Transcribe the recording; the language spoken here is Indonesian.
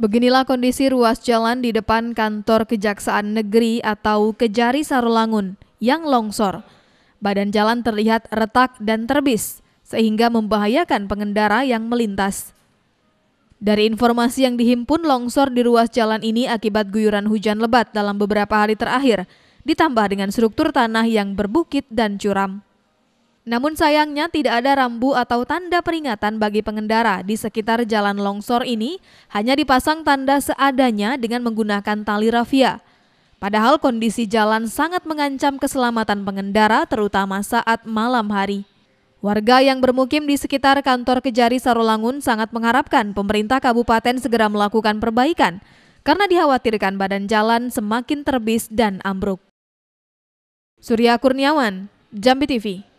Beginilah kondisi ruas jalan di depan kantor Kejaksaan Negeri atau Kejari Sarolangun yang longsor. Badan jalan terlihat retak dan terbis, sehingga membahayakan pengendara yang melintas. Dari informasi yang dihimpun, longsor di ruas jalan ini akibat guyuran hujan lebat dalam beberapa hari terakhir, ditambah dengan struktur tanah yang berbukit dan curam. Namun sayangnya tidak ada rambu atau tanda peringatan bagi pengendara di sekitar jalan longsor ini, hanya dipasang tanda seadanya dengan menggunakan tali rafia. Padahal kondisi jalan sangat mengancam keselamatan pengendara terutama saat malam hari. Warga yang bermukim di sekitar kantor Kejari Sarolangun sangat mengharapkan pemerintah kabupaten segera melakukan perbaikan karena dikhawatirkan badan jalan semakin terbis dan ambruk. Surya Kurniawan, Jambi TV